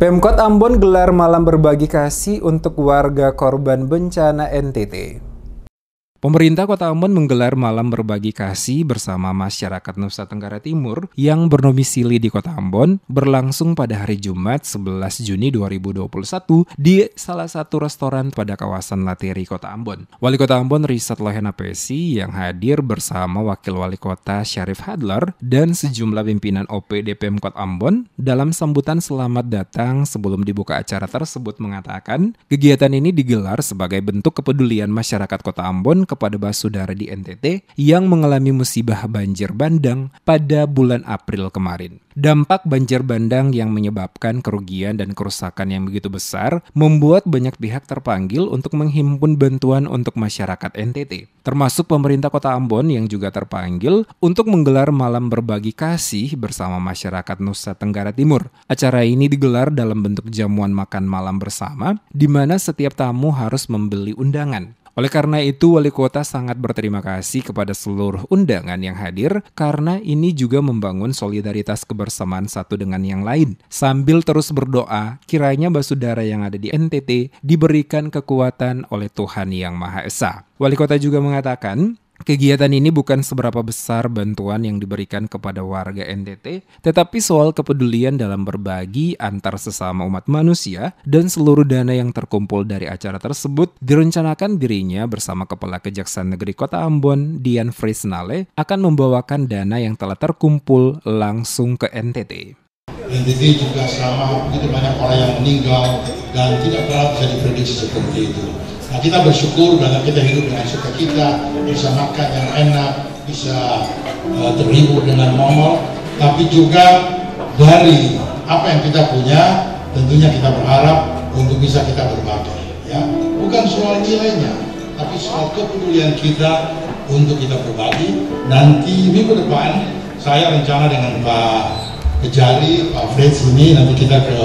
Pemkot Ambon gelar malam berbagi kasih untuk warga korban bencana NTT. Pemerintah Kota Ambon menggelar malam berbagi kasih bersama masyarakat Nusa Tenggara Timur yang bernomisili di Kota Ambon berlangsung pada hari Jumat 11 Juni 2021 di salah satu restoran pada kawasan Latiri Kota Ambon. Wali Kota Ambon Risat Lohena Pesi yang hadir bersama Wakil Wali Kota Syarif Hadlar dan sejumlah pimpinan OPD Pemkot Ambon dalam sambutan selamat datang sebelum dibuka acara tersebut mengatakan kegiatan ini digelar sebagai bentuk kepedulian masyarakat Kota Ambon kepada saudara di NTT yang mengalami musibah banjir bandang pada bulan April kemarin. Dampak banjir bandang yang menyebabkan kerugian dan kerusakan yang begitu besar membuat banyak pihak terpanggil untuk menghimpun bantuan untuk masyarakat NTT, termasuk pemerintah kota Ambon yang juga terpanggil untuk menggelar malam berbagi kasih bersama masyarakat Nusa Tenggara Timur. Acara ini digelar dalam bentuk jamuan makan malam bersama, di mana setiap tamu harus membeli undangan. Oleh karena itu, wali kota sangat berterima kasih kepada seluruh undangan yang hadir karena ini juga membangun solidaritas kebersamaan satu dengan yang lain. Sambil terus berdoa, kiranya basudara yang ada di NTT diberikan kekuatan oleh Tuhan Yang Maha Esa. Wali kota juga mengatakan, kegiatan ini bukan seberapa besar bantuan yang diberikan kepada warga NTT, tetapi soal kepedulian dalam berbagi antar sesama umat manusia dan seluruh dana yang terkumpul dari acara tersebut direncanakan dirinya bersama Kepala Kejaksaan Negeri Kota Ambon, Dian Frisnale, akan membawakan dana yang telah terkumpul langsung ke NTT. NTT juga sama begitu banyak orang yang meninggal dan tidak pernah bisa diprediksi seperti itu. Nah kita bersyukur karena kita hidup dengan suka kita, bisa makan yang enak, bisa uh, terhibur dengan momol, tapi juga dari apa yang kita punya tentunya kita berharap untuk bisa kita berbagi ya bukan soal nilainya tapi soal kepedulian kita untuk kita berbagi nanti minggu depan saya rencana dengan Pak Kejari, Pak Fred sini, nanti kita ke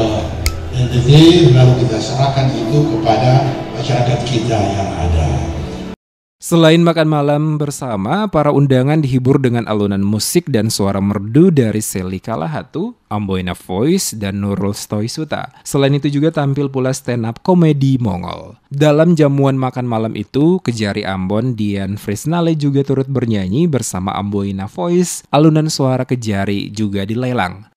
NTT, lalu kita serahkan itu kepada masyarakat kita yang ada. Selain makan malam bersama, para undangan dihibur dengan alunan musik dan suara merdu dari Selly Kalahatu, Amboina Voice, dan Nurul Stoisuta. Selain itu juga tampil pula stand-up komedi Mongol. Dalam jamuan makan malam itu, Kejari Ambon Dian Frisnale juga turut bernyanyi bersama Amboina Voice. Alunan suara Kejari juga dilelang.